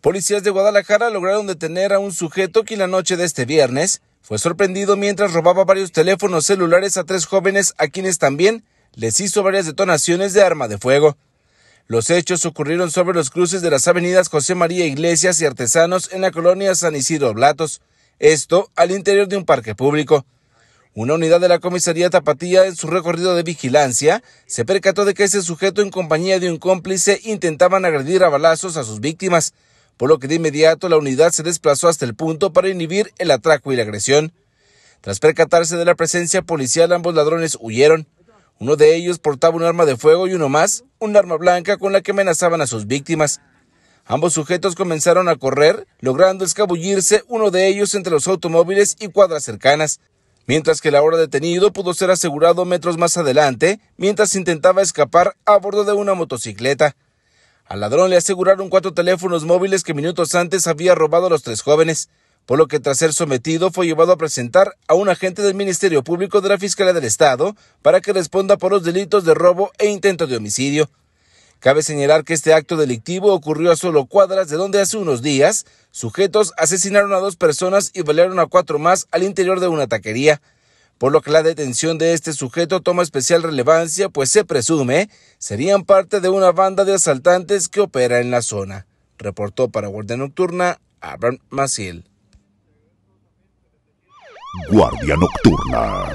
Policías de Guadalajara lograron detener a un sujeto que la noche de este viernes fue sorprendido mientras robaba varios teléfonos celulares a tres jóvenes a quienes también les hizo varias detonaciones de arma de fuego. Los hechos ocurrieron sobre los cruces de las avenidas José María Iglesias y Artesanos en la colonia San Isidro Blatos, esto al interior de un parque público. Una unidad de la comisaría Tapatía en su recorrido de vigilancia se percató de que ese sujeto en compañía de un cómplice intentaban agredir a balazos a sus víctimas, por lo que de inmediato la unidad se desplazó hasta el punto para inhibir el atraco y la agresión. Tras percatarse de la presencia policial, ambos ladrones huyeron. Uno de ellos portaba un arma de fuego y uno más, un arma blanca con la que amenazaban a sus víctimas. Ambos sujetos comenzaron a correr, logrando escabullirse uno de ellos entre los automóviles y cuadras cercanas, mientras que el hora detenido pudo ser asegurado metros más adelante mientras intentaba escapar a bordo de una motocicleta. Al ladrón le aseguraron cuatro teléfonos móviles que minutos antes había robado a los tres jóvenes, por lo que tras ser sometido fue llevado a presentar a un agente del Ministerio Público de la Fiscalía del Estado para que responda por los delitos de robo e intento de homicidio. Cabe señalar que este acto delictivo ocurrió a solo cuadras de donde hace unos días sujetos asesinaron a dos personas y balearon a cuatro más al interior de una taquería por lo que la detención de este sujeto toma especial relevancia, pues se presume serían parte de una banda de asaltantes que opera en la zona, reportó para Guardia Nocturna Abraham Maciel. Guardia Nocturna.